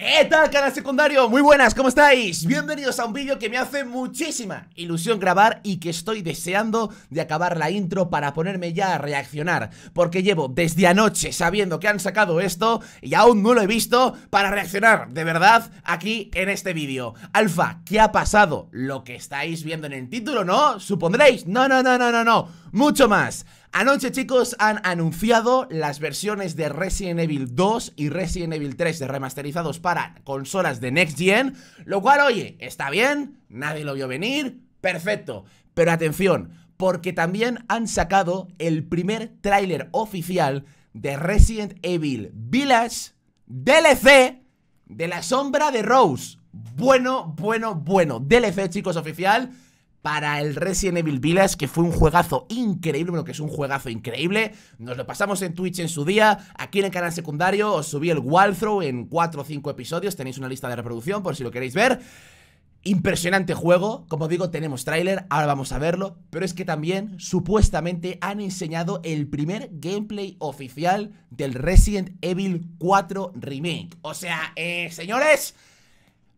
¿Qué canal secundario? Muy buenas, ¿cómo estáis? Bienvenidos a un vídeo que me hace muchísima ilusión grabar y que estoy deseando de acabar la intro para ponerme ya a reaccionar Porque llevo desde anoche sabiendo que han sacado esto y aún no lo he visto para reaccionar, de verdad, aquí en este vídeo Alfa, ¿qué ha pasado? Lo que estáis viendo en el título, ¿no? Supondréis, no, no, no, no, no, no, mucho más Anoche, chicos, han anunciado las versiones de Resident Evil 2 y Resident Evil 3 remasterizados para consolas de Next Gen, lo cual, oye, está bien, nadie lo vio venir, perfecto. Pero atención, porque también han sacado el primer tráiler oficial de Resident Evil Village DLC de la sombra de Rose. Bueno, bueno, bueno. DLC, chicos, oficial para el Resident Evil Village, que fue un juegazo increíble, bueno, que es un juegazo increíble. Nos lo pasamos en Twitch en su día, aquí en el canal secundario os subí el Walthrow en 4 o 5 episodios, tenéis una lista de reproducción por si lo queréis ver. Impresionante juego, como digo, tenemos tráiler, ahora vamos a verlo, pero es que también supuestamente han enseñado el primer gameplay oficial del Resident Evil 4 Remake. O sea, eh, señores,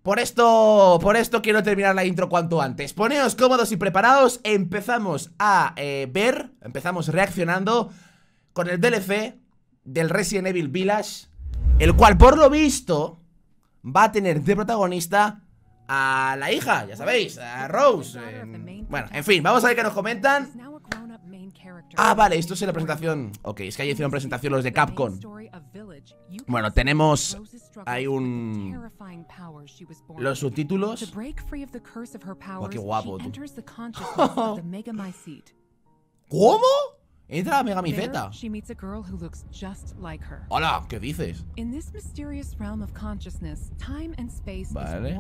por esto, por esto quiero terminar la intro cuanto antes Poneos cómodos y preparados Empezamos a eh, ver Empezamos reaccionando Con el DLC del Resident Evil Village El cual por lo visto Va a tener de protagonista A la hija, ya sabéis A Rose em, Bueno, en fin, vamos a ver qué nos comentan Ah, vale, esto es la presentación. Ok, es que ahí hicieron presentación los de Capcom. Bueno, tenemos... Hay un... Los subtítulos. qué guapo, ¿Cómo? Entra la Megami Hola, ¿qué dices? Vale.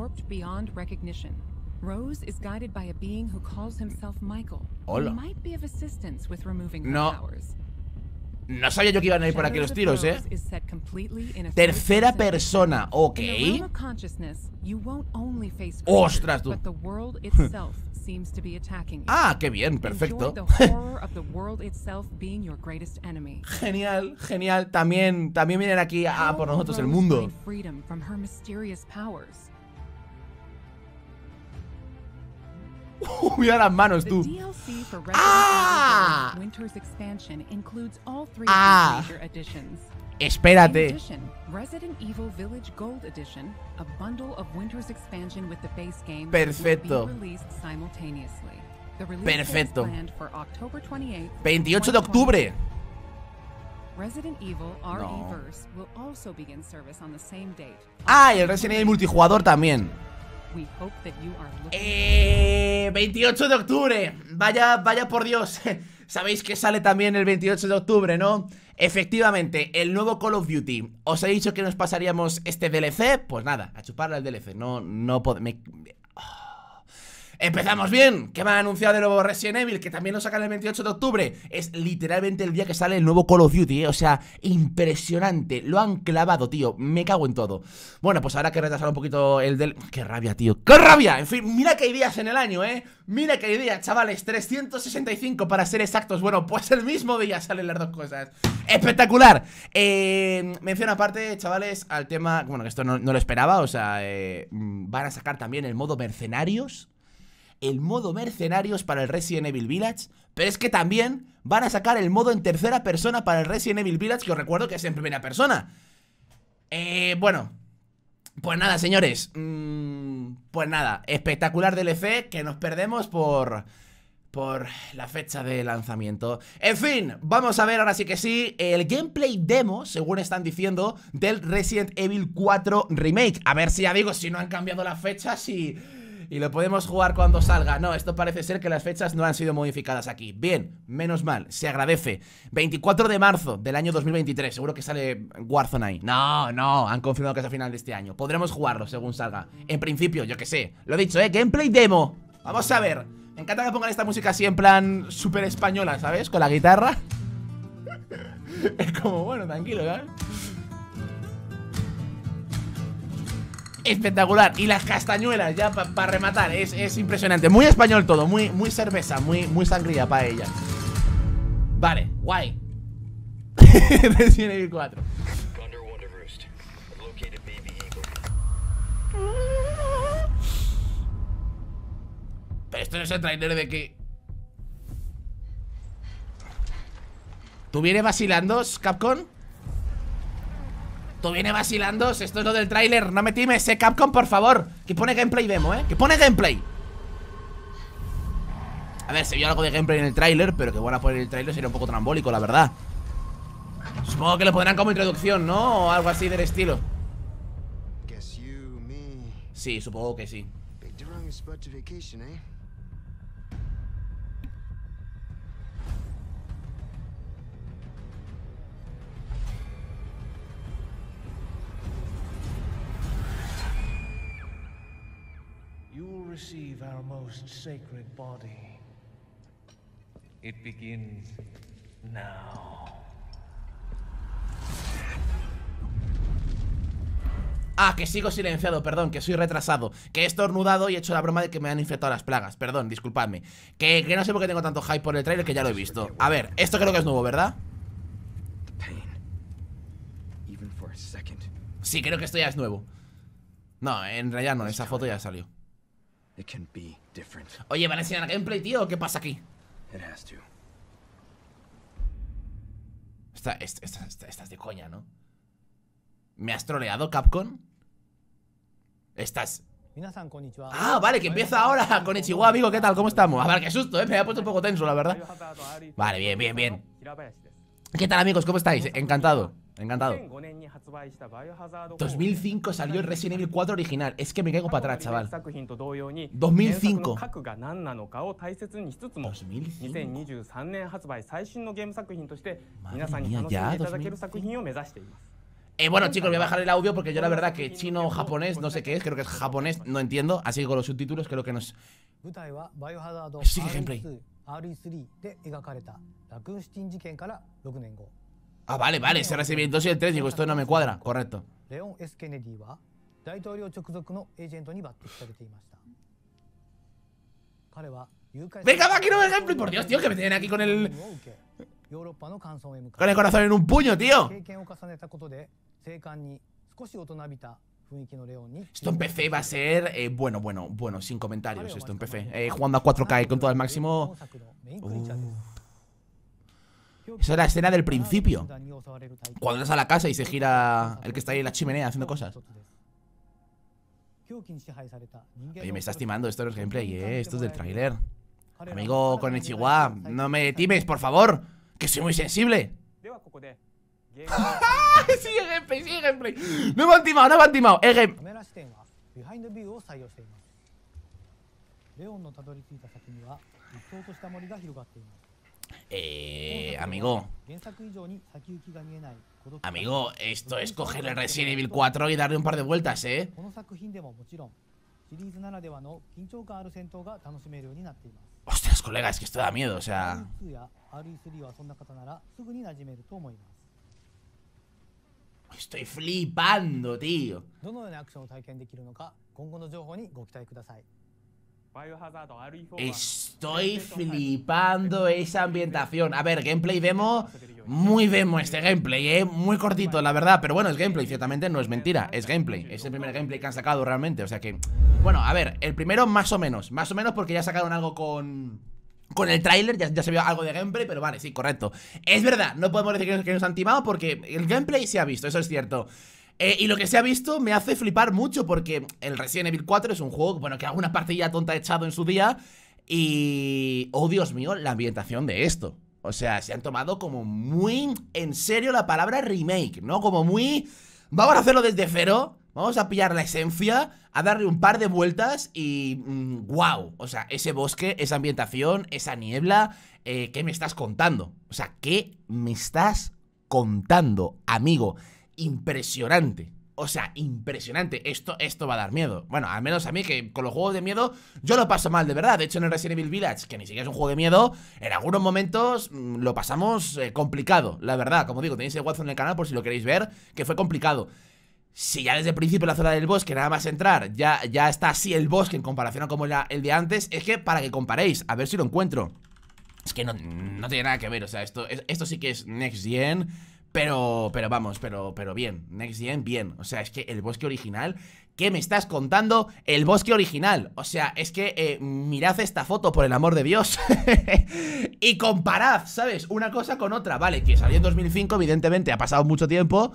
Rose is guided by a being who calls himself Michael. Hola. Might be of assistance with removing the no. powers. No sabía yo que iban a ir por aquí los tiros, ¿eh? Tercera persona, ok. Ostras, tú. Ah, qué bien, perfecto. genial, genial. También, también vienen aquí a por nosotros el mundo. las manos, tú. ¡Ah! ¡Ah! Espérate. Perfecto. Perfecto. 28 de octubre. No. Ah, y el Resident Evil multijugador también. 28 eh, de octubre. Vaya, vaya por Dios. Sabéis que sale también el 28 de octubre, ¿no? Efectivamente, el nuevo Call of Duty. Os he dicho que nos pasaríamos este DLC. Pues nada, a chuparle el DLC. No, no podemos... Empezamos bien, que me han anunciado de nuevo Resident Evil, que también lo sacan el 28 de octubre. Es literalmente el día que sale el nuevo Call of Duty, ¿eh? o sea, impresionante. Lo han clavado, tío, me cago en todo. Bueno, pues ahora que retrasar un poquito el del... ¡Qué rabia, tío! ¡Qué rabia! En fin, mira que ideas en el año, ¿eh? Mira que días, chavales, 365 para ser exactos. Bueno, pues el mismo día salen las dos cosas. Espectacular. Eh, menciona aparte, chavales, al tema, bueno, que esto no, lo esperaba, o sea, eh, van a sacar también el modo mercenarios el modo mercenarios para el Resident Evil Village, pero es que también van a sacar el modo en tercera persona para el Resident Evil Village, que os recuerdo que es en primera persona. Eh, bueno, pues nada, señores. Mm, pues nada, espectacular DLC que nos perdemos por por la fecha de lanzamiento. En fin, vamos a ver ahora sí que sí el gameplay demo, según están diciendo, del Resident Evil 4 Remake. A ver si ya digo, si no han cambiado la fecha, si y lo podemos jugar cuando salga. No, esto parece ser que las fechas no han sido modificadas aquí. Bien, menos mal, se agradece. 24 de marzo del año 2023, seguro que sale Warzone ahí. No, no, han confirmado que es a final de este año. Podremos jugarlo según salga. En principio, yo que sé. Lo he dicho, ¿eh? Gameplay demo. Vamos a ver. Me encanta que pongan esta música así en plan súper española, ¿sabes? Con la guitarra. es como, bueno, tranquilo, ¿eh? espectacular. Y las castañuelas, ya para rematar, es, impresionante. Muy español todo, muy, muy cerveza, muy, muy sangría para ella. Vale, guay. Resident Evil 4. Pero esto no es el trailer de que... ¿Tú vienes vacilando, Capcom? Tú viene vacilando, esto es lo del tráiler No me times, eh, Capcom, por favor Que pone gameplay demo, eh, que pone gameplay A ver, se vio algo de gameplay en el tráiler Pero que bueno poner pues el tráiler sería un poco trambólico, la verdad Supongo que lo pondrán como introducción, ¿no? O algo así del estilo Sí, supongo que sí Ah, que sigo silenciado, perdón, que soy retrasado Que he estornudado y he hecho la broma de que me han infectado las plagas Perdón, disculpadme que, que no sé por qué tengo tanto hype por el trailer que ya lo he visto A ver, esto creo que es nuevo, ¿verdad? Sí, creo que esto ya es nuevo No, en realidad no, esa foto ya salió Oye, ¿van a enseñar gameplay, tío? ¿Qué pasa aquí? Estás de coña, ¿no? ¿Me has troleado, Capcom? Estás. Ah, vale, que empieza ahora con Ichihua, amigo. ¿Qué tal? ¿Cómo estamos? A ah, ver, qué susto, ¿eh? Me ha puesto un poco tenso, la verdad. Vale, bien, bien, bien. ¿Qué tal, amigos? ¿Cómo estáis? Encantado. Encantado. 2005 salió el Resident Evil 4 original. Es que me caigo para atrás, chaval. 2005. 2023 Eh, bueno, chicos, voy a bajar el audio porque yo la verdad que chino japonés, no sé qué es, creo que es japonés, no entiendo. Así que con los subtítulos creo que nos. Sigue gameplay. Ah, vale, vale, se recibió el 2 y el 3. Digo, esto no me cuadra. Correcto. Venga, va, quiero ver el gameplay. Por Dios, tío, que me tienen aquí con el. Con el corazón en un puño, tío. Esto en PC va a ser, eh, bueno, bueno, bueno, sin comentarios Esto en PC, eh, jugando a 4K y ah, con todo al máximo esa es la escena del principio. Cuando vas a la casa y se gira el que está ahí en la chimenea haciendo cosas. Oye, me está estimando esto no es gameplay, eh. Esto es del tráiler. Amigo con el chihuahua, no me times, por favor. Que soy muy sensible. sigue gameplay, sigue gameplay. No me han timado, no me han timado. Eh, game. Eh, amigo. Amigo, esto es coger el Resident Evil 4 y darle un par de vueltas, ¿eh? Ostras, colegas, que esto da miedo, o sea... Estoy flipando, tío. Es Estoy flipando esa ambientación. A ver, gameplay demo, muy demo este gameplay, ¿eh? Muy cortito, la verdad, pero bueno, es gameplay, ciertamente no es mentira, es gameplay. Es el primer gameplay que han sacado realmente, o sea que... Bueno, a ver, el primero más o menos, más o menos porque ya sacaron algo con... Con el tráiler ya, se vio algo de gameplay, pero vale, sí, correcto. Es verdad, no podemos decir que, nos han timado porque el gameplay se ha visto, eso es cierto. Eh, y lo que se ha visto me hace flipar mucho porque el Resident Evil 4 es un juego, bueno, que alguna partida tonta echado en su día y, oh Dios mío, la ambientación de esto. O sea, se han tomado como muy en serio la palabra remake, ¿no? Como muy... Vamos a hacerlo desde cero, vamos a pillar la esencia, a darle un par de vueltas y... ¡Wow! Mm, o sea, ese bosque, esa ambientación, esa niebla, eh, ¿qué me estás contando? O sea, ¿qué me estás contando, amigo? Impresionante. O sea, impresionante. Esto, esto va a dar miedo. Bueno, al menos a mí, que con los juegos de miedo yo lo paso mal, de verdad. De hecho, en Resident Evil Village, que ni siquiera es un juego de miedo, en algunos momentos mm, lo pasamos eh, complicado, la verdad. Como digo, tenéis el WhatsApp en el canal por si lo queréis ver, que fue complicado. Si ya desde el principio la zona del bosque nada más entrar ya, ya está así el bosque en comparación a como era el de antes, es que para que comparéis, a ver si lo encuentro. Es que no, tiene nada que ver, o sea, esto, esto sí que es Next Gen pero, pero vamos, pero, pero bien. Next Gen, bien. O sea, es que el bosque original. ¿Qué me estás contando? El bosque original. O sea, es que eh, mirad esta foto, por el amor de Dios. y comparad, ¿sabes? Una cosa con otra. Vale, que salió en 2005, evidentemente ha pasado mucho tiempo.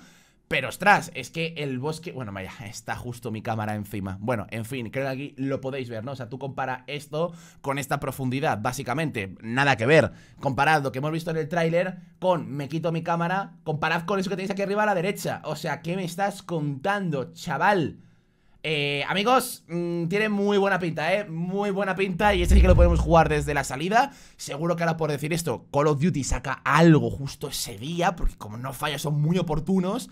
Pero ostras, es que el bosque. Bueno, vaya, está justo mi cámara encima. Bueno, en fin, creo que aquí lo podéis ver, ¿no? O sea, tú compara esto con esta profundidad, básicamente. Nada que ver. Comparad lo que hemos visto en el tráiler con me quito mi cámara. Comparad con eso que tenéis aquí arriba a la derecha. O sea, ¿qué me estás contando, chaval? Eh, amigos, mm, tiene muy buena pinta, ¿eh? Muy buena pinta y este sí que lo podemos jugar desde la salida. Seguro que ahora por decir esto, Call of Duty saca algo justo ese día, porque como no falla son muy oportunos.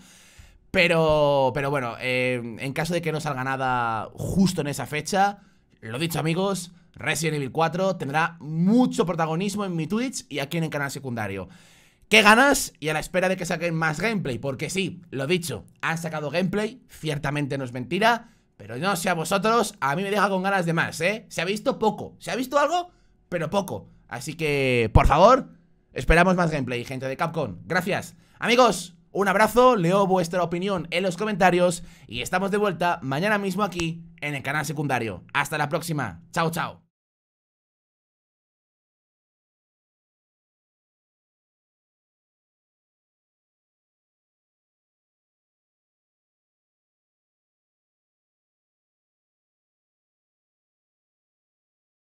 Pero, pero bueno, eh, en caso de que no salga nada justo en esa fecha, lo dicho amigos, Resident Evil 4 tendrá mucho protagonismo en mi Twitch y aquí en el canal secundario. ¿Qué ganas? Y a la espera de que saquen más gameplay, porque sí, lo dicho, han sacado gameplay, ciertamente no es mentira, pero no sé a vosotros, a mí me deja con ganas de más, ¿eh? Se ha visto poco, se ha visto algo, pero poco. Así que, por favor, esperamos más gameplay, gente de Capcom. Gracias. Amigos, un abrazo, leo vuestra opinión en los comentarios y estamos de vuelta mañana mismo aquí en el canal secundario. Hasta la próxima. Chao, chao.